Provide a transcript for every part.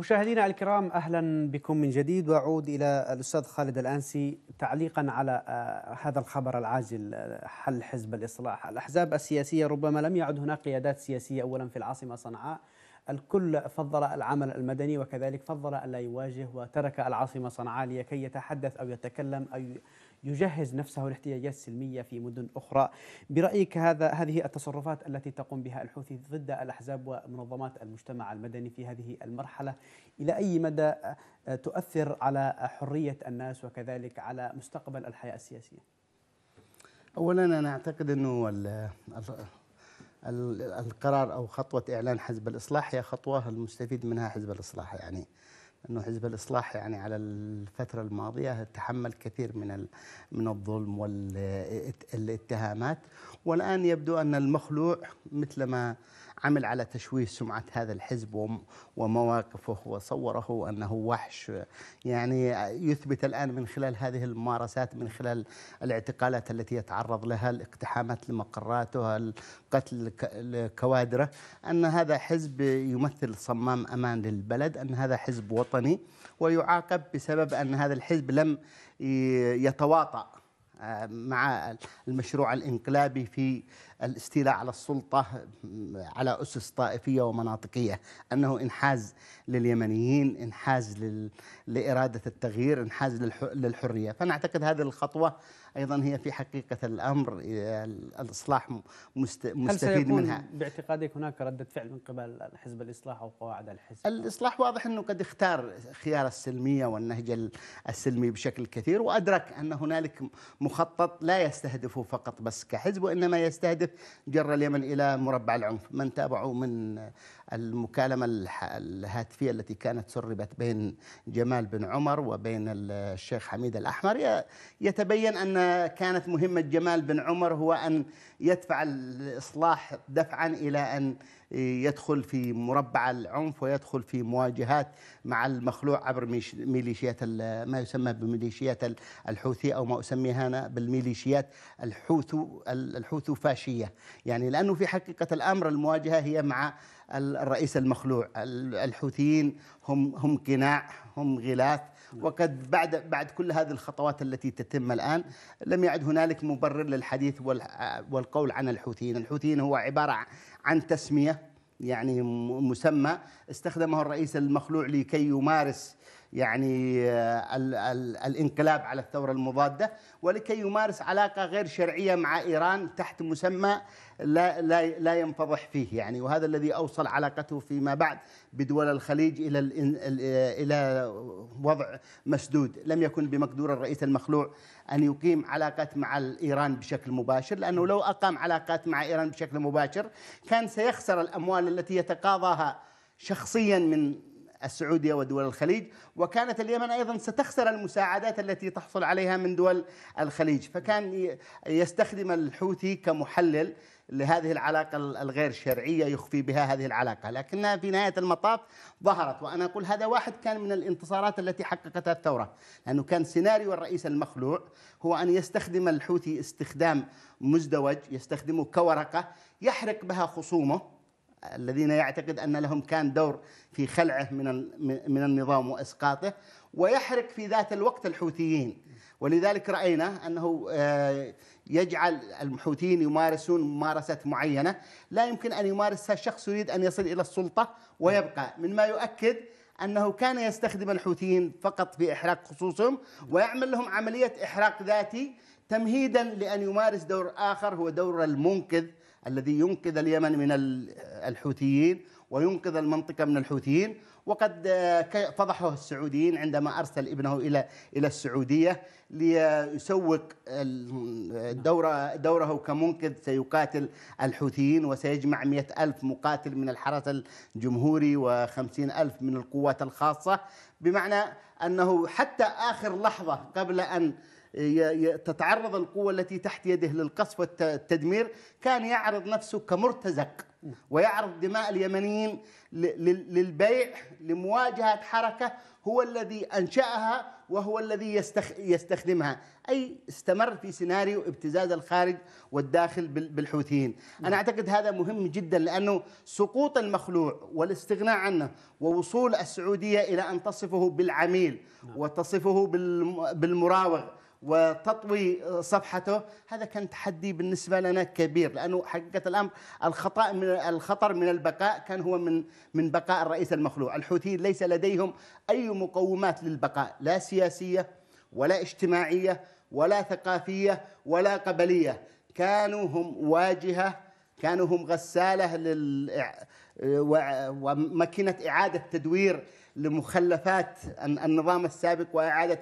مشاهدينا الكرام اهلا بكم من جديد واعود الى الاستاذ خالد الانسي تعليقا على آه، هذا الخبر العاجل آه، حل حزب الاصلاح، الاحزاب السياسيه ربما لم يعد هناك قيادات سياسيه اولا في العاصمه صنعاء، الكل فضل العمل المدني وكذلك فضل ان لا يواجه وترك العاصمه صنعاء لكي يتحدث او يتكلم او يجهز نفسه لاحتياجات سلمية في مدن أخرى برأيك هذا هذه التصرفات التي تقوم بها الحوثي ضد الأحزاب ومنظمات المجتمع المدني في هذه المرحلة إلى أي مدى تؤثر على حرية الناس وكذلك على مستقبل الحياة السياسية أولا أنا أعتقد أنه القرار او خطوه اعلان حزب الاصلاح هي خطوه المستفيد منها حزب الاصلاح يعني انه حزب الاصلاح يعني على الفتره الماضيه تحمل كثير من من الظلم والاتهامات والان يبدو ان المخلوع مثل ما عمل على تشويه سمعة هذا الحزب ومواقفه وصوره أنه وحش يعني يثبت الآن من خلال هذه الممارسات من خلال الاعتقالات التي يتعرض لها الاقتحامات لمقراته القتل لكوادره أن هذا حزب يمثل صمام أمان للبلد أن هذا حزب وطني ويعاقب بسبب أن هذا الحزب لم يتواطأ آه، مع المشروع الانقلابي في الاستيلاء على السلطة على أسس طائفية ومناطقية أنه إنحاز لليمنيين إنحاز لل... لإرادة التغيير إنحاز للح... للحرية فأنا أعتقد هذه الخطوة أيضا هي في حقيقة الأمر الإصلاح مست... مستفيد هل منها باعتقادك هناك ردة فعل من قبل حزب الإصلاح أو قواعد الحزب؟ الإصلاح واضح أنه قد اختار خيار السلمية والنهج السلمي بشكل كثير وأدرك أن هنالك مخطط لا يستهدفه فقط بس كحزب وإنما يستهدف الكويت جر اليمن إلى مربع العنف من تابعوا من المكالمة الهاتفية التي كانت سربت بين جمال بن عمر وبين الشيخ حميد الأحمر يتبين أن كانت مهمة جمال بن عمر هو أن يدفع الإصلاح دفعا إلى أن يدخل في مربع العنف ويدخل في مواجهات مع المخلوع عبر ميليشيات ما يسمى بميليشيات الحوثي او ما اسميها انا بالميليشيات الحوثو الحوثو فاشيه يعني لانه في حقيقه الامر المواجهه هي مع الرئيس المخلوع الحوثيين هم هم قناع هم غلاف نعم. وقد بعد بعد كل هذه الخطوات التي تتم الان لم يعد هنالك مبرر للحديث والقول عن الحوثيين، الحوثيين هو عباره عن تسميه يعني مسمى استخدمه الرئيس المخلوع لكي يمارس يعني الـ آه، الـ الانقلاب على الثورة المضادة ولكي يمارس علاقة غير شرعية مع إيران تحت مسمى لا, لا, لا ينفضح فيه يعني وهذا الذي أوصل علاقته فيما بعد بدول الخليج إلى, إلى وضع مسدود لم يكن بمقدور الرئيس المخلوع أن يقيم علاقات مع إيران بشكل مباشر لأنه لو أقام علاقات مع إيران بشكل مباشر كان سيخسر الأموال التي يتقاضاها شخصيا من السعودية ودول الخليج وكانت اليمن أيضا ستخسر المساعدات التي تحصل عليها من دول الخليج فكان يستخدم الحوثي كمحلل لهذه العلاقة الغير شرعية يخفي بها هذه العلاقة لكنها في نهاية المطاف ظهرت وأنا أقول هذا واحد كان من الانتصارات التي حققتها الثورة لأنه كان سيناريو الرئيس المخلوع هو أن يستخدم الحوثي استخدام مزدوج يستخدمه كورقة يحرق بها خصومه الذين يعتقد ان لهم كان دور في خلعه من من النظام واسقاطه ويحرق في ذات الوقت الحوثيين ولذلك راينا انه آه، يجعل الحوثيين يمارسون ممارسه معينه لا يمكن ان يمارسها شخص يريد ان يصل الى السلطه ويبقى مما يؤكد انه كان يستخدم الحوثيين فقط في احراق خصوصهم ويعمل لهم عمليه احراق ذاتي تمهيدا لان يمارس دور اخر هو دور المنقذ الذي ينقذ اليمن من الحوثيين وينقذ المنطقة من الحوثيين وقد آه، فضحه السعوديين عندما أرسل ابنه إلى إلى السعودية ليسوق الدورة دوره كمنقذ سيقاتل الحوثيين وسيجمع مئة ألف مقاتل من الحرس الجمهوري و ألف من القوات الخاصة بمعنى أنه حتى آخر لحظة قبل أن تتعرض القوة التي تحت يده للقصف والتدمير كان يعرض نفسه كمرتزق ويعرض دماء اليمنيين للبيع لمواجهة حركة هو الذي أنشأها وهو الذي يستخدمها أي استمر في سيناريو ابتزاز الخارج والداخل بالحوثيين أنا أعتقد هذا مهم جدا لأنه سقوط المخلوع والاستغناء عنه ووصول السعودية إلى أن تصفه بالعميل نعم. وتصفه بالمراوغ وتطوي آه، صفحته هذا كان تحدي بالنسبه لنا كبير لانه حقيقه الامر الخطا من الخطر من البقاء كان هو من من بقاء الرئيس المخلوع الحوثيين ليس لديهم اي مقومات للبقاء لا سياسيه ولا اجتماعيه ولا ثقافيه ولا قبليه كانوا هم واجهه كانوا هم غساله لل آه، وماكينه اعاده تدوير لمخلفات النظام السابق وإعادة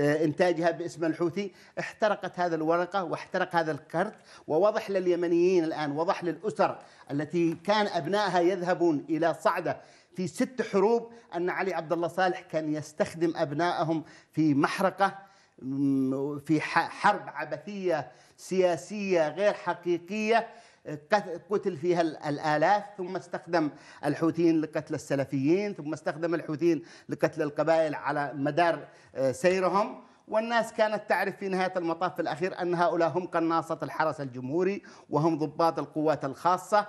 آه، إنتاجها باسم الحوثي احترقت هذا الورقة واحترق هذا الكرت ووضح لليمنيين الآن وضح للأسر التي كان أبنائها يذهبون إلى صعدة في ست حروب أن علي عبد الله صالح كان يستخدم أبنائهم في محرقة في حرب عبثية سياسية غير حقيقية قتل فيها الآلاف ثم استخدم الحوثيين لقتل السلفيين ثم استخدم الحوثيين لقتل القبائل على مدار آه، سيرهم والناس كانت تعرف في نهاية المطاف في الأخير أن هؤلاء هم قناصة الحرس الجمهوري وهم ضباط القوات الخاصة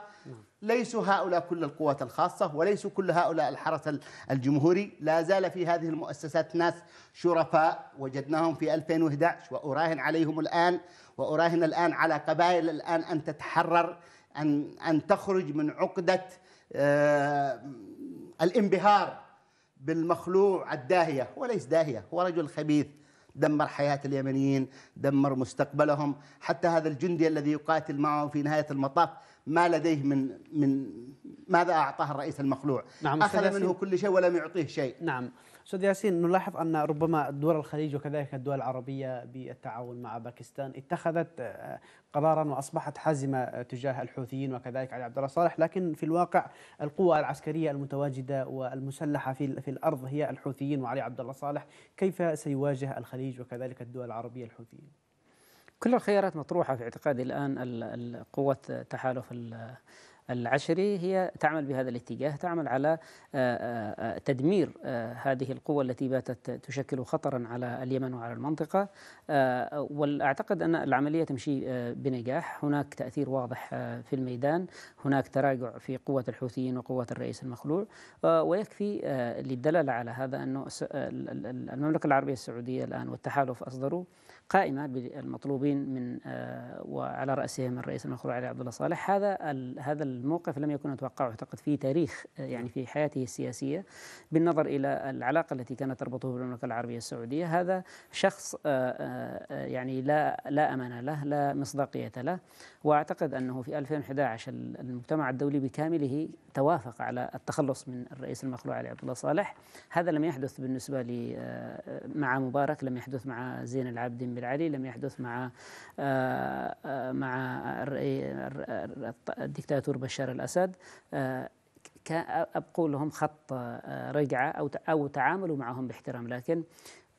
ليسوا هؤلاء كل القوات الخاصة وليسوا كل هؤلاء الحرس الجمهوري لا زال في هذه المؤسسات ناس شرفاء وجدناهم في 2011 وأراهن عليهم الآن وأراهن الآن على قبائل الآن أن تتحرر أن, أن تخرج من عقدة آه، الانبهار بالمخلوع الداهية هو ليس داهية هو رجل خبيث دمر حياة اليمنيين دمر مستقبلهم حتى هذا الجندي الذي يقاتل معه في نهاية المطاف ما لديه من من ماذا أعطاه الرئيس المخلوع نعم أخذ منه كل شيء ولم يعطيه شيء نعم استاذ ياسين نلاحظ ان ربما دول الخليج وكذلك الدول العربيه بالتعاون مع باكستان اتخذت آه، قرارا واصبحت حازمه آه، تجاه الحوثيين وكذلك علي عبد الله صالح لكن في الواقع القوى العسكريه المتواجده والمسلحه في في الارض هي الحوثيين وعلي عبد الله صالح كيف سيواجه الخليج وكذلك الدول العربيه الحوثيين؟ كل الخيارات مطروحه في اعتقادي الان قوه تحالف العشري هي تعمل بهذا الاتجاه تعمل على آه، آه، آه، تدمير هذه القوة التي باتت تشكل خطرا على اليمن وعلى المنطقة وأعتقد أن العملية تمشي بنجاح هناك تأثير واضح في الميدان هناك تراجع في قوة الحوثيين وقوة الرئيس المخلوع ويكفي للدلالة على هذا أنه المملكة العربية السعودية الآن والتحالف أصدروا قائمة بالمطلوبين من آه، وعلى رأسهم الرئيس المخلوع علي عبد الله صالح هذا هذا الموقف لم يكن أتوقعه أعتقد في تاريخ آه، يعني في حياته السياسية بالنظر إلى العلاقة التي كانت تربطه بالمملكة العربية السعودية هذا شخص آه، يعني لا لا أمانة له لا مصداقية له وأعتقد أنه في 2011 المجتمع الدولي بكامله توافق على التخلص من الرئيس المخلوع علي عبد الله صالح هذا لم يحدث بالنسبة لي مع مبارك لم يحدث مع زين العابدين علي لم يحدث مع آه، آه، مع الدكتاتور بشار الأسد آه، أبقوا لهم خط رجعة أو أو تعاملوا معهم باحترام لكن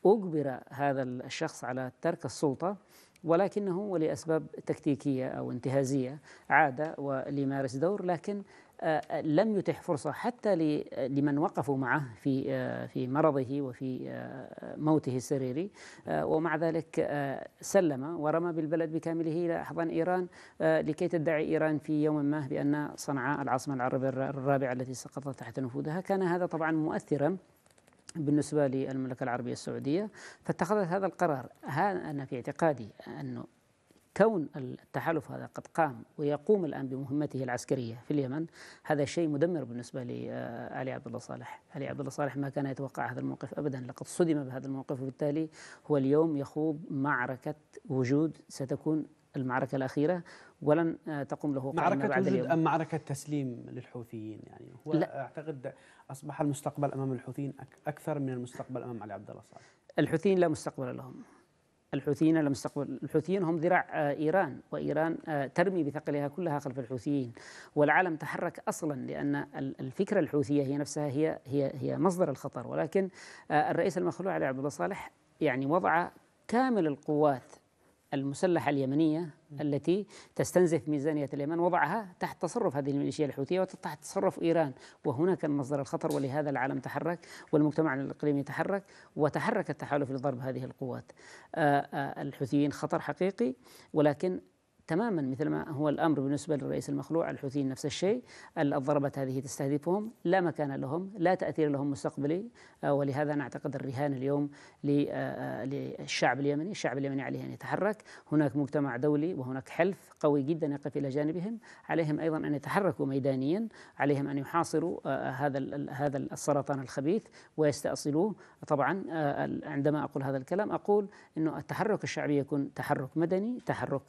أجبر هذا الشخص على ترك السلطة ولكنه ولاسباب تكتيكية أو انتهازية عاد وليمارس دور لكن لم يتح فرصة حتى لمن وقفوا معه في في مرضه وفي موته السريري ومع ذلك سلم ورمى بالبلد بكامله إلى أحضان إيران لكي تدعي إيران في يوم ما بأن صنعاء العاصمة العربية الرابعة التي سقطت تحت نفوذها كان هذا طبعا مؤثرا بالنسبة للمملكة العربية السعودية فاتخذت هذا القرار أنا في اعتقادي أنه كون التحالف هذا قد قام ويقوم الان بمهمته العسكريه في اليمن هذا شيء مدمر بالنسبه لعلي آه، عبد الله صالح، علي عبد الله صالح ما كان يتوقع هذا الموقف ابدا لقد صدم بهذا الموقف وبالتالي هو اليوم يخوض معركه وجود ستكون المعركة الأخيرة ولن آه، تقوم له معركة بعد اليوم أم معركة تسليم للحوثيين يعني هو لا. أعتقد أصبح المستقبل أمام الحوثيين أكثر من المستقبل أمام علي عبد الله صالح الحوثيين لا مستقبل لهم الحوثيين مستقبل الحوثيين هم ذراع آه، إيران وإيران آه، ترمي بثقلها كلها خلف الحوثيين والعالم تحرك أصلا لأن الفكرة الحوثية هي نفسها هي هي هي مصدر الخطر ولكن آه، الرئيس المخلوع علي عبد الله صالح يعني وضع كامل القوات المسلحة اليمنية التي تستنزف ميزانية اليمن وضعها تحت تصرف هذه الميليشيا الحوثية وتحت تصرف إيران وهنا كان مصدر الخطر ولهذا العالم تحرك والمجتمع الإقليمي تحرك وتحرك التحالف لضرب هذه القوات آه، آه، الحوثيين خطر حقيقي ولكن تماما مثل ما هو الامر بالنسبه للرئيس المخلوع الحوثيين نفس الشيء الضربات هذه تستهدفهم لا مكان لهم لا تاثير لهم مستقبلي آه، ولهذا نعتقد الرهان اليوم آه، للشعب اليمني، الشعب اليمني عليه ان يتحرك، هناك مجتمع دولي وهناك حلف قوي جدا يقف الى جانبهم، عليهم ايضا ان يتحركوا ميدانيا، عليهم ان يحاصروا آه، هذا هذا السرطان الخبيث ويستأصلوه، طبعا عندما اقول هذا الكلام اقول انه التحرك الشعبي يكون تحرك مدني، تحرك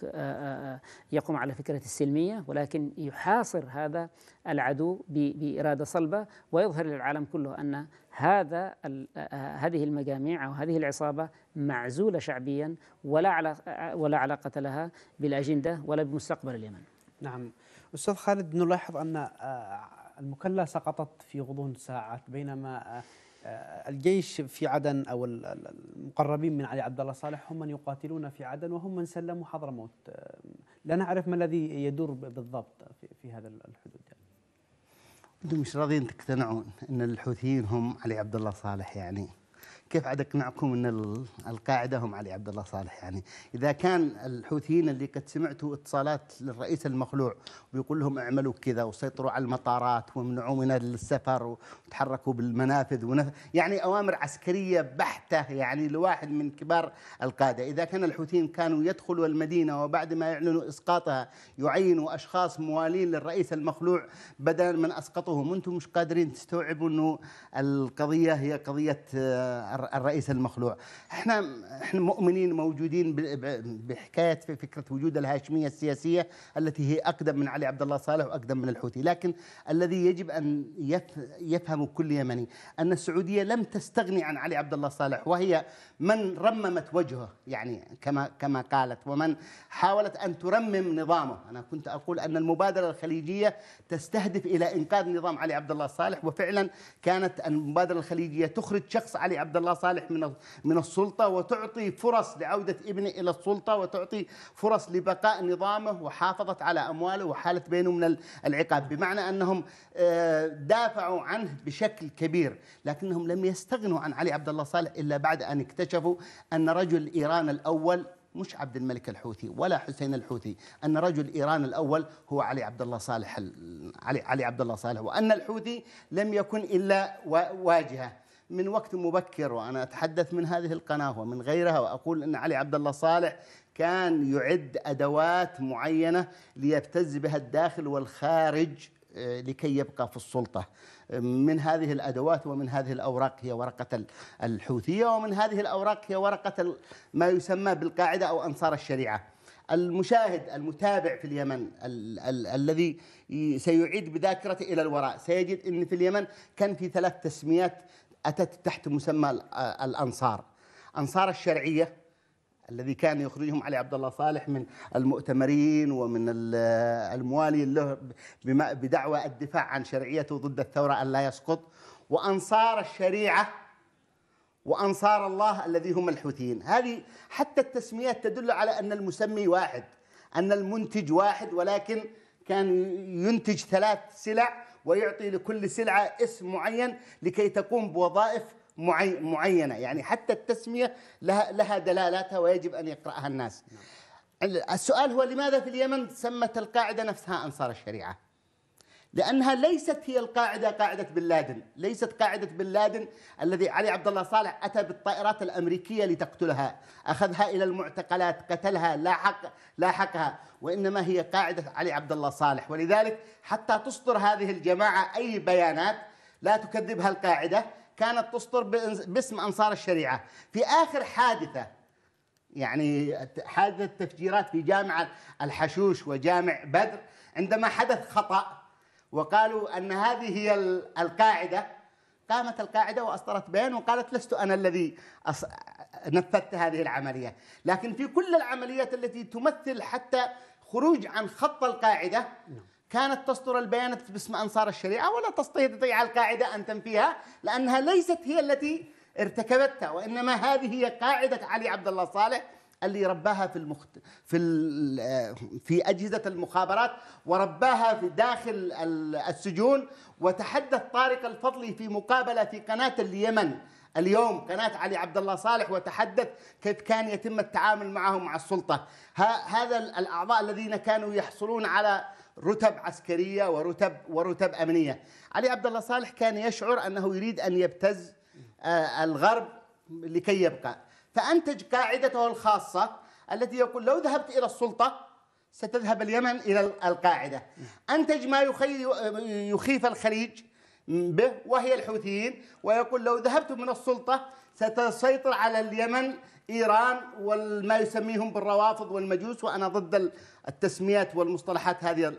يقوم على فكرة السلمية ولكن يحاصر هذا العدو بإرادة صلبة ويظهر للعالم كله أن هذا آه، هذه المجاميع أو هذه العصابة معزولة شعبيا ولا آه، ولا علاقة لها بالأجندة ولا بمستقبل اليمن نعم أستاذ خالد نلاحظ أن آه، المكلة سقطت في غضون ساعات بينما آه، الجيش في عدن او المقربين من علي عبد الله صالح هم من يقاتلون في عدن وهم من سلموا حضرموت آه، لا نعرف ما الذي يدور بالضبط في هذا الحدود يعني. انتم مش راضيين تقتنعون ان الحوثيين هم علي عبد الله صالح يعني كيف عاد اقنعكم ان القاعده هم علي عبد الله صالح يعني اذا كان الحوثيين اللي قد سمعتوا اتصالات للرئيس المخلوع ويقول لهم اعملوا كذا وسيطروا على المطارات ومنعوا من السفر وتحركوا بالمنافذ ونف... يعني اوامر عسكريه بحته يعني لواحد من كبار القاده اذا كان الحوثيين كانوا يدخلوا المدينه وبعد ما يعلنوا اسقاطها يعينوا اشخاص موالين للرئيس المخلوع بدلا من اسقطهم انتم مش قادرين تستوعبوا انه القضيه هي قضيه آه، الرئيس المخلوع احنا احنا مؤمنين موجودين بحكايه في فكره وجود الهاشميه السياسيه التي هي اقدم من علي عبد الله صالح واقدم من الحوثي لكن الذي يجب ان يفهم كل يمني ان السعوديه لم تستغني عن علي عبد الله صالح وهي من رممت وجهه يعني كما كما قالت ومن حاولت ان ترمم نظامه انا كنت اقول ان المبادره الخليجيه تستهدف الى انقاذ نظام علي عبد الله صالح وفعلا كانت المبادره الخليجيه تخرج شخص علي عبد الله الله صالح من من السلطه وتعطي فرص لعوده ابنه الى السلطه وتعطي فرص لبقاء نظامه وحافظت على امواله وحالت بينه من العقاب بمعنى انهم آه، دافعوا عنه بشكل كبير لكنهم لم يستغنوا عن علي عبد الله صالح الا بعد ان اكتشفوا ان رجل ايران الاول مش عبد الملك الحوثي ولا حسين الحوثي ان رجل ايران الاول هو علي عبد الله صالح علي علي عبد الله صالح وان الحوثي لم يكن الا واجهه من وقت مبكر وأنا أتحدث من هذه القناة ومن غيرها وأقول أن علي عبد الله صالح كان يعد أدوات معينة ليبتز بها الداخل والخارج آه، لكي يبقى في السلطة من هذه الأدوات ومن هذه الأوراق هي ورقة الحوثية ومن هذه الأوراق هي ورقة ما يسمى بالقاعدة أو أنصار الشريعة المشاهد المتابع في اليمن ال ال الذي سيعيد بذاكرته الى الوراء سيجد ان في اليمن كان في ثلاث تسميات أتت تحت مسمى الأنصار أنصار الشرعية الذي كان يخرجهم علي عبد الله صالح من المؤتمرين ومن الموالي له بدعوى الدفاع عن شرعيته ضد الثورة أن لا يسقط وأنصار الشريعة وأنصار الله الذي هم الحوثيين هذه حتى التسميات تدل على أن المسمي واحد أن المنتج واحد ولكن كان ينتج ثلاث سلع ويعطي لكل سلعة اسم معين لكي تقوم بوظائف معينة يعني حتى التسمية لها, لها دلالاتها ويجب أن يقرأها الناس نعم. السؤال هو لماذا في اليمن سمت القاعدة نفسها أنصار الشريعة لانها ليست هي القاعده قاعده بن لادن، ليست قاعده بن لادن الذي علي عبد الله صالح اتى بالطائرات الامريكيه لتقتلها، اخذها الى المعتقلات، قتلها، لاحق لاحقها، وانما هي قاعده علي عبد الله صالح، ولذلك حتى تصدر هذه الجماعه اي بيانات لا تكذبها القاعده، كانت تصدر باسم انصار الشريعه، في اخر حادثه يعني حادثه تفجيرات في جامعه الحشوش وجامع بدر عندما حدث خطأ وقالوا أن هذه هي القاعدة قامت القاعدة وأصدرت بيان وقالت لست أنا الذي أص... نفذت هذه العملية لكن في كل العمليات التي تمثل حتى خروج عن خط القاعدة نعم. كانت تصدر البيانات باسم أنصار الشريعة ولا تستطيع القاعدة أن تنفيها لأنها ليست هي التي ارتكبتها وإنما هذه هي قاعدة علي عبد الله صالح اللي رباها في المخت... في ال... في اجهزه المخابرات ورباها في داخل السجون وتحدث طارق الفضلي في مقابله في قناه اليمن اليوم قناة علي عبد الله صالح وتحدث كيف كان يتم التعامل معهم مع السلطة هذا الأعضاء الذين كانوا يحصلون على رتب عسكرية ورتب ورتب أمنية علي عبد الله صالح كان يشعر أنه يريد أن يبتز آه، الغرب لكي يبقى فأنتج قاعدته الخاصة التي يقول لو ذهبت إلى السلطة ستذهب اليمن إلى القاعدة أنتج ما يخيف الخليج به وهي الحوثيين ويقول لو ذهبت من السلطة ستسيطر على اليمن إيران وما يسميهم بالروافض والمجوس وأنا ضد التسميات والمصطلحات هذه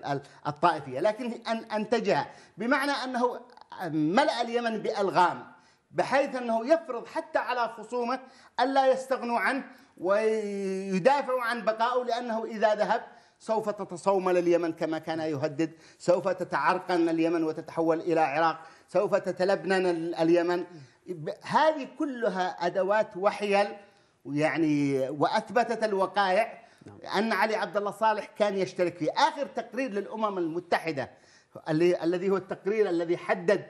الطائفية لكن أنتجها بمعنى أنه ملأ اليمن بألغام بحيث انه يفرض حتى على خصومه الا يستغنوا عنه ويدافعوا عن بقائه لانه اذا ذهب سوف تتصومل اليمن كما كان يهدد، سوف تتعرقن اليمن وتتحول الى عراق، سوف تتلبنن اليمن، هذه كلها ادوات وحيل يعني واثبتت الوقائع نعم. ان علي عبد الله صالح كان يشترك في اخر تقرير للامم المتحده الذي هو التقرير الذي حدد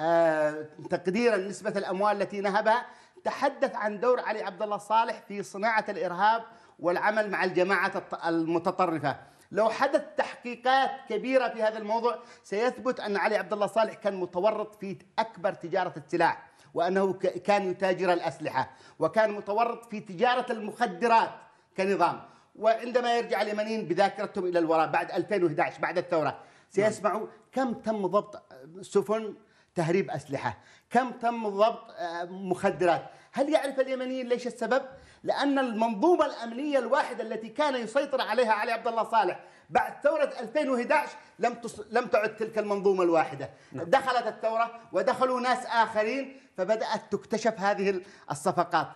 آه، تقديرا نسبة الأموال التي نهبها تحدث عن دور علي عبد الله صالح في صناعة الإرهاب والعمل مع الجماعة المتطرفة لو حدث تحقيقات كبيرة في هذا الموضوع سيثبت أن علي عبد الله صالح كان متورط في أكبر تجارة السلاح وأنه كان يتاجر الأسلحة وكان متورط في تجارة المخدرات كنظام وعندما يرجع اليمنيين بذاكرتهم إلى الوراء بعد 2011 بعد الثورة سيسمعوا كم تم ضبط سفن تهريب أسلحة كم تم ضبط آه، مخدرات هل يعرف اليمنيين ليش السبب؟ لأن المنظومة الأمنية الواحدة التي كان يسيطر عليها علي عبد الله صالح بعد ثورة 2011 لم تص... لم تعد تلك المنظومة الواحدة نعم. دخلت الثورة ودخلوا ناس آخرين فبدأت تكتشف هذه الصفقات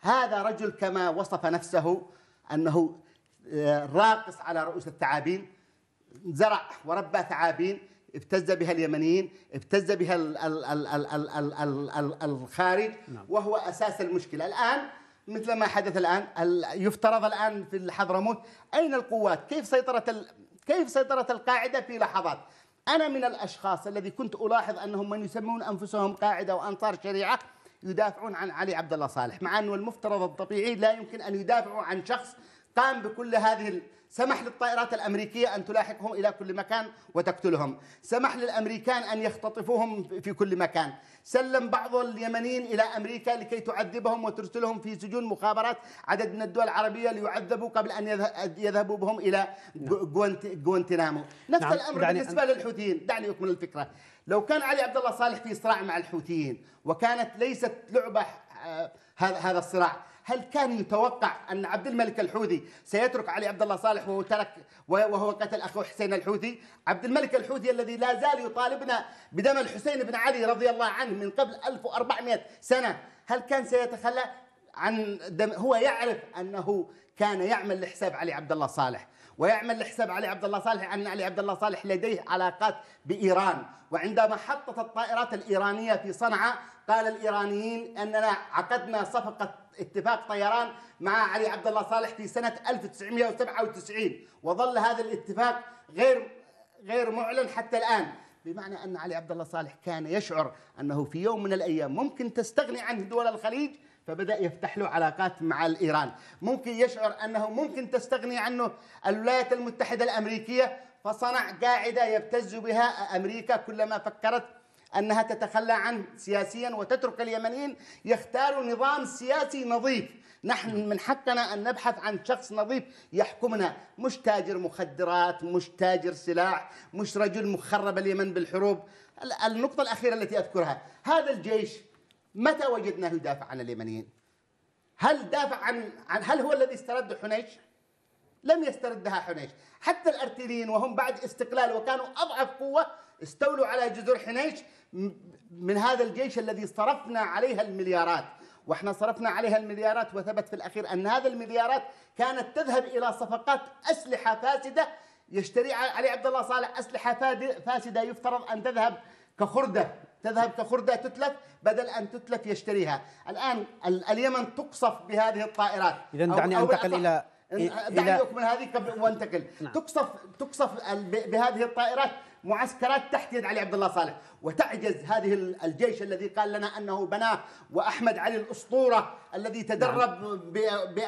هذا رجل كما وصف نفسه أنه آه، راقص على رؤوس الثعابين زرع وربى ثعابين ابتز بها اليمنيين ابتز بها الـ الـ الـ الـ الـ الـ الـ الـ الخارج نعم. وهو أساس المشكلة الآن مثل ما حدث الآن يفترض الآن في الحضرموت أين القوات كيف سيطرت كيف سيطرت القاعدة في لحظات أنا من الأشخاص الذي كنت ألاحظ أنهم من يسمون أنفسهم قاعدة وأنصار شريعة يدافعون عن علي عبد الله صالح مع أنه المفترض الطبيعي لا يمكن أن يدافعوا عن شخص قام بكل هذه سمح للطائرات الأمريكية أن تلاحقهم إلى كل مكان وتقتلهم سمح للأمريكان أن يختطفوهم في كل مكان سلم بعض اليمنيين إلى أمريكا لكي تعذبهم وترسلهم في سجون مخابرات عدد من الدول العربية ليعذبوا قبل أن يذهبوا بهم إلى نعم. غوانتنامو نفس نعم. الأمر بالنسبة للحوثيين دعني أكمل الفكرة لو كان علي عبد الله صالح في صراع مع الحوثيين وكانت ليست لعبة آه، هذا الصراع هل كان يتوقع أن عبد الملك الحوثي سيترك علي عبد الله صالح وهو ترك وهو قتل أخوه حسين الحوثي عبد الملك الحوثي الذي لا زال يطالبنا بدم الحسين بن علي رضي الله عنه من قبل 1400 سنة هل كان سيتخلى عن دم هو يعرف أنه كان يعمل لحساب علي عبد الله صالح ويعمل لحساب علي عبد الله صالح أن علي عبد الله صالح لديه علاقات بإيران وعندما حطت الطائرات الإيرانية في صنعاء قال الإيرانيين أننا عقدنا صفقة اتفاق طيران مع علي عبد الله صالح في سنة 1997 وظل هذا الاتفاق غير غير معلن حتى الآن بمعنى أن علي عبد الله صالح كان يشعر أنه في يوم من الأيام ممكن تستغني عنه دول الخليج فبدأ يفتح له علاقات مع الإيران ممكن يشعر أنه ممكن تستغني عنه الولايات المتحدة الأمريكية فصنع قاعدة يبتز بها أمريكا كلما فكرت أنها تتخلى عنه سياسيا وتترك اليمنيين يختاروا نظام سياسي نظيف نحن من حقنا أن نبحث عن شخص نظيف يحكمنا مش تاجر مخدرات مش تاجر سلاح مش رجل مخرب اليمن بالحروب النقطة الأخيرة التي أذكرها هذا الجيش متى وجدناه يدافع عن اليمنيين هل دافع عن, عن هل هو الذي استرد حنيش لم يستردها حنيش حتى الارتيليين وهم بعد استقلال وكانوا اضعف قوه استولوا على جزر حنيش من هذا الجيش الذي صرفنا عليها المليارات واحنا صرفنا عليها المليارات وثبت في الاخير ان هذه المليارات كانت تذهب الى صفقات اسلحه فاسده يشتري علي عبد الله صالح اسلحه فاسده يفترض ان تذهب كخرده تذهب كخرده تتلف بدل ان تتلف يشتريها الان اليمن تقصف بهذه الطائرات اذا دعني انتقل الى دعني من هذه وانتقل نعم. تقصف تقصف بهذه الطائرات معسكرات تحت يد علي عبد الله صالح وتعجز هذه الجيش الذي قال لنا انه بناه واحمد علي الاسطوره الذي تدرب نعم. ب... ب...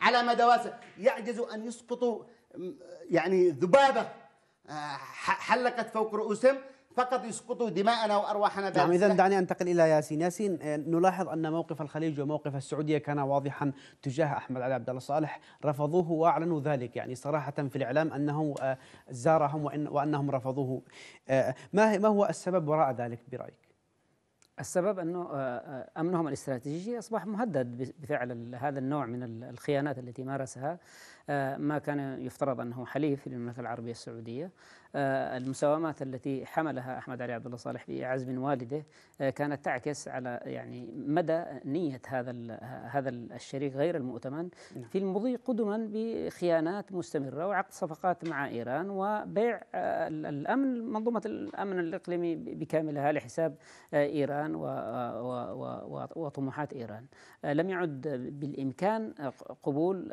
على واسع يعجز ان يسقطوا يعني ذبابه آه، حلقت فوق رؤوسهم فقط يسقطوا دماءنا وارواحنا نعم اذا دعني انتقل الى ياسين، ياسين آه، نلاحظ ان موقف الخليج وموقف السعوديه كان واضحا تجاه احمد علي عبد الله صالح، رفضوه واعلنوا ذلك يعني صراحه في الاعلام انه آه، زارهم وإن وانهم رفضوه. آه، ما ما هو السبب وراء ذلك برايك؟ السبب انه امنهم الاستراتيجي اصبح مهدد بفعل هذا النوع من الخيانات التي مارسها ما كان يفترض انه حليف للمملكه العربيه السعوديه آه، المساومات التي حملها احمد علي عبد الله صالح في عزم والده آه، كانت تعكس على يعني مدى نيه هذا هذا الشريك غير المؤتمن نعم. في المضي قدما بخيانات مستمره وعقد صفقات مع ايران وبيع آه، الامن منظومه الامن الاقليمي بكاملها لحساب ايران وطموحات ايران لم يعد بالامكان قبول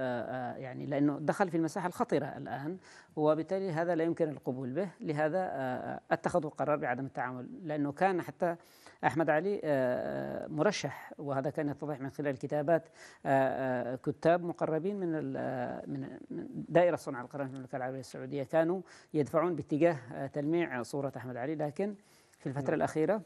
يعني لانه دخل في المساحه الخطره الان وبالتالي هذا لا يمكن القبول به لهذا آه، آه، اتخذوا قرار بعدم التعامل لأنه كان حتى أحمد علي آه، مرشح وهذا كان يتضح من خلال كتابات كتاب مقربين من من دائرة صنع القرار في المملكة العربية السعودية كانوا يدفعون باتجاه تلميع صورة أحمد علي لكن في الفترة نعم. الأخيرة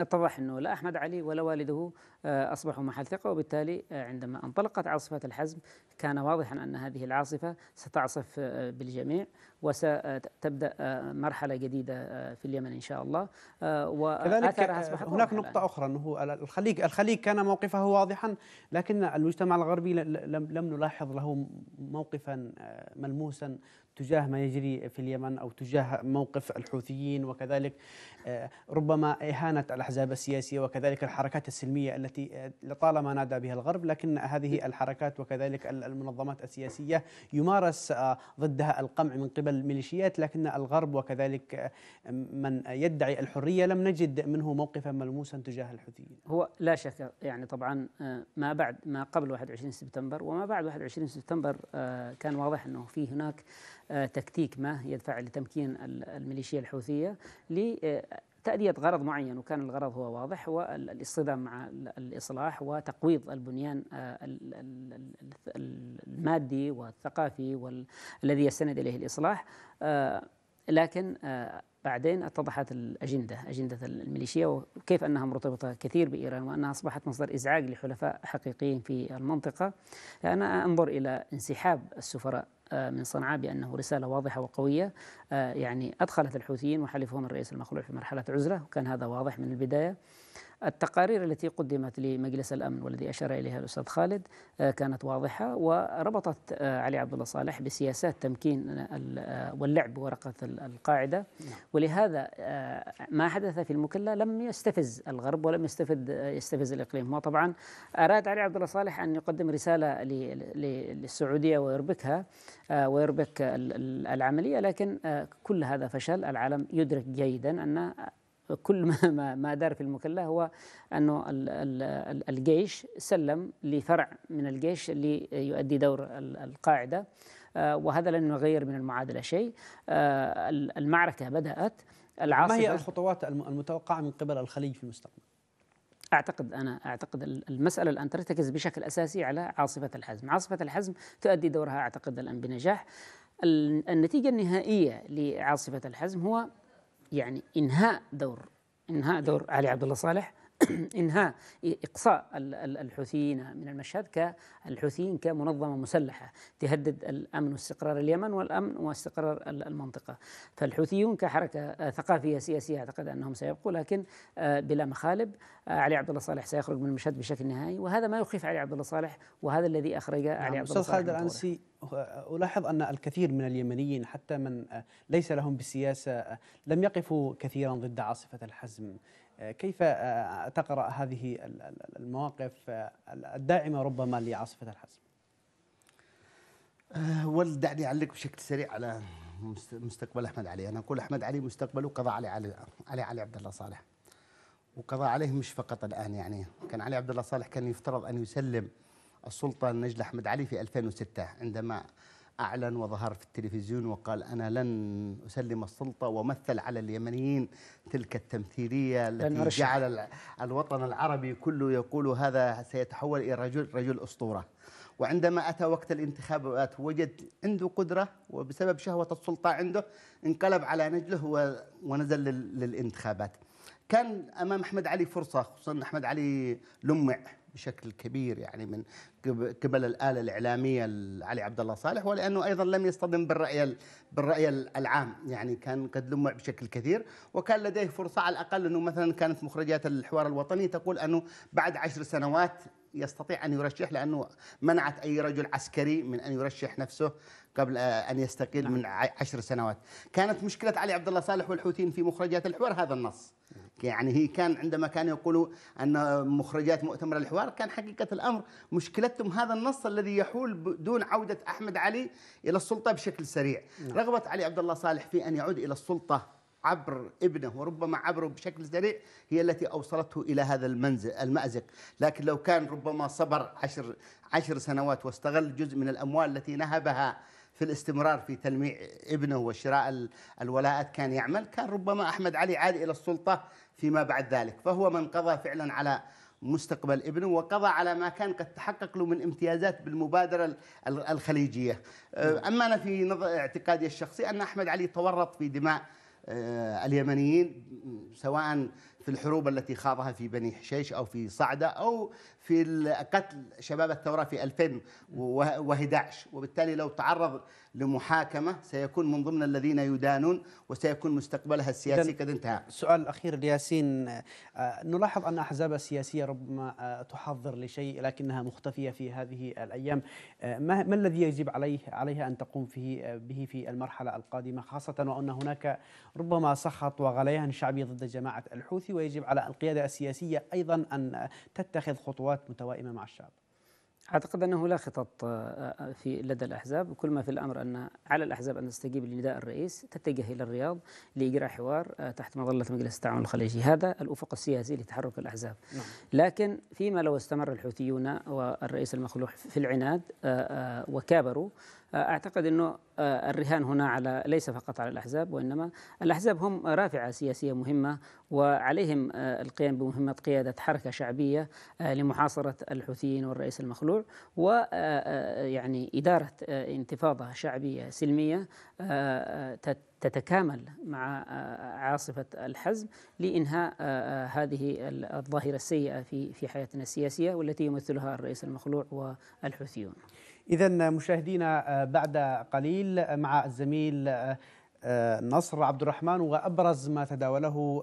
اتضح انه لا احمد علي ولا والده آه، اصبحوا محل ثقه وبالتالي آه، عندما انطلقت عاصفه الحزم كان واضحا ان هذه العاصفه ستعصف آه، بالجميع وستبدا مرحله جديده في اليمن ان شاء الله وكذلك هناك نقطه اخرى انه الخليج الخليج كان موقفه واضحا لكن المجتمع الغربي لم لم نلاحظ له موقفا ملموسا تجاه ما يجري في اليمن أو تجاه موقف الحوثيين وكذلك آه، ربما إهانة الأحزاب السياسية وكذلك الحركات السلمية التي آه، لطالما نادى بها الغرب لكن هذه الحركات وكذلك المنظمات السياسية يمارس آه، ضدها القمع من قبل الميليشيات لكن الغرب وكذلك من يدعي الحرية لم نجد منه موقفا ملموسا تجاه الحوثيين هو لا شك يعني طبعا ما بعد ما قبل 21 سبتمبر وما بعد 21 سبتمبر كان واضح أنه في هناك تكتيك ما يدفع لتمكين الميليشيا الحوثية تأدية غرض معين وكان الغرض هو واضح هو الاصطدام مع الإصلاح وتقويض البنيان آه، المادي والثقافي والذي يستند إليه الإصلاح آه، لكن آه، بعدين اتضحت الأجندة أجندة الميليشيا وكيف أنها مرتبطة كثير بإيران وأنها أصبحت مصدر إزعاج لحلفاء حقيقيين في المنطقة أنا أنظر إلى انسحاب السفراء آه، من صنعاء بأنه رسالة واضحة وقوية آه، يعني أدخلت الحوثيين وحلفهم الرئيس المخلوع في مرحلة عزلة وكان هذا واضح من البداية التقارير التي قدمت لمجلس الامن والذي اشار اليها الاستاذ خالد آه، كانت واضحه وربطت آه، علي عبد الله صالح بسياسات تمكين آه، واللعب بورقه القاعده نعم. ولهذا ما حدث في المكلا لم يستفز الغرب ولم يستفز يستفز الاقليم وطبعا اراد علي عبد الله صالح ان يقدم رساله للسعوديه ويربكها ويربك العمليه لكن كل هذا فشل العالم يدرك جيدا ان كل ما ما دار في المكلا هو انه الجيش سلم لفرع من الجيش اللي يؤدي دور القاعده آه، وهذا لن يغير من المعادله شيء آه، المعركه بدات العاصفه ما هي الخطوات المتوقعه من قبل الخليج في المستقبل؟ اعتقد انا اعتقد المساله الان ترتكز بشكل اساسي على عاصفه الحزم، عاصفه الحزم تؤدي دورها اعتقد الان بنجاح. النتيجه النهائيه لعاصفه الحزم هو يعني انهاء دور انهاء دور علي عبد الله صالح انهاء اقصاء الحوثيين من المشهد كالحوثيين كمنظمه مسلحه تهدد الامن واستقرار اليمن والامن واستقرار المنطقه فالحوثيون كحركه آه، ثقافيه سياسيه اعتقد انهم سيبقوا لكن آه، بلا مخالب آه، علي عبد الله صالح سيخرج من المشهد بشكل نهائي وهذا ما يخيف علي عبد الله صالح وهذا الذي اخرج نعم، علي عبد الله صالح خالد العنسي ألاحظ أن الكثير من اليمنيين حتى من ليس لهم بالسياسة لم يقفوا كثيرا ضد عاصفة الحزم كيف آه، آه، تقرأ هذه المواقف آه، الداعمة ربما لعاصفة الحزم اول دعني أعلق بشكل سريع على مستقبل أحمد علي أنا أقول أحمد علي مستقبله قضى علي علي, علي عبد الله صالح وقضى عليه مش فقط الآن يعني كان علي عبد الله صالح كان يفترض أن يسلم السلطة لنجل أحمد علي في 2006 عندما أعلن وظهر في التلفزيون وقال أنا لن أسلم السلطة ومثل على اليمنيين تلك التمثيلية التي جعل الوطن العربي كله يقول هذا سيتحول إلى رجل, رجل أسطورة وعندما أتى وقت الانتخابات وجد عنده قدرة وبسبب شهوة السلطة عنده انقلب على نجله ونزل للانتخابات كان أمام أحمد علي فرصة خصوصا أحمد علي لمع بشكل كبير يعني من قبل الاله الاعلاميه علي عبد الله صالح ولانه ايضا لم يصطدم بالراي بالراي العام يعني كان قد لمع بشكل كثير وكان لديه فرصه على الاقل انه مثلا كانت مخرجات الحوار الوطني تقول انه بعد عشر سنوات يستطيع ان يرشح لانه منعت اي رجل عسكري من ان يرشح نفسه قبل ان يستقيل نعم. من عشر سنوات كانت مشكله علي عبد الله صالح والحوثيين في مخرجات الحوار هذا النص نعم. يعني هي كان عندما كانوا يقولوا أن مخرجات مؤتمر الحوار كان حقيقة الأمر مشكلتهم هذا النص الذي يحول دون عودة أحمد علي إلى السلطة بشكل سريع نعم. رغبة علي عبد الله صالح في أن يعود إلى السلطة عبر ابنه وربما عبره بشكل سريع هي التي أوصلته إلى هذا المنزل المأزق لكن لو كان ربما صبر عشر, عشر سنوات واستغل جزء من الأموال التي نهبها في الاستمرار في تلميع ابنه وشراء الولاءات كان يعمل كان ربما أحمد علي عاد إلى السلطة فيما بعد ذلك فهو من قضى فعلا على مستقبل ابنه وقضى على ما كان قد تحقق له من امتيازات بالمبادرة الخليجية أه، أما أنا في اعتقادي الشخصي أن أحمد علي تورط في دماء أه، اليمنيين سواء في الحروب التي خاضها في بني حشيش أو في صعدة أو في قتل شباب الثورة في 2011 وبالتالي لو تعرض لمحاكمة سيكون من ضمن الذين يدانون وسيكون مستقبلها السياسي قد انتهى سؤال الأخير لياسين آه، نلاحظ أن أحزاب السياسية ربما آه، تحضر لشيء لكنها مختفية في هذه الأيام آه، ما, ما الذي يجب عليه عليها أن تقوم فيه به في المرحلة القادمة خاصة وأن هناك ربما سخط وغليان شعبي ضد جماعة الحوثي ويجب على القيادة السياسية أيضا أن تتخذ خطوات متوائمة مع الشعب أعتقد أنه لا خطط آه، آه، في لدى الأحزاب كل ما في الأمر أن على الأحزاب أن تستجيب لنداء الرئيس تتجه إلى الرياض لإجراء حوار آه، تحت مظلة مجلس التعاون الخليجي هذا الأفق السياسي لتحرك الأحزاب نعم. لكن فيما لو استمر الحوثيون والرئيس المخلوع في العناد وكابروا اعتقد انه آه، الرهان هنا على ليس فقط على الاحزاب وانما الاحزاب هم رافعه سياسيه مهمه وعليهم آه، القيام بمهمه قياده حركه شعبيه آه، لمحاصره الحوثيين والرئيس المخلوع و يعني اداره انتفاضه شعبيه سلميه تتكامل مع عاصفة الحزم لإنهاء هذه الظاهرة السيئة في في حياتنا السياسية والتي يمثلها الرئيس المخلوع والحوثيون إذا مشاهدينا آه، بعد قليل آه، مع الزميل آه، نصر عبد الرحمن وأبرز ما تداوله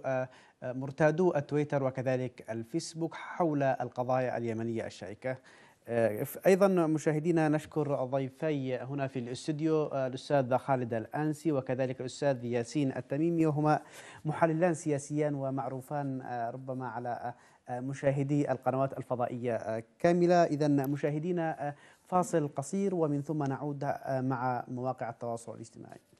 مرتادو التويتر وكذلك الفيسبوك حول القضايا اليمنية الشائكة ايضا مشاهدينا نشكر ضيفي هنا في الاستوديو الاستاذ خالد الانسي وكذلك الاستاذ ياسين التميمي وهما محللان سياسيان ومعروفان ربما على مشاهدي القنوات الفضائيه كامله اذا مشاهدينا فاصل قصير ومن ثم نعود مع مواقع التواصل الاجتماعي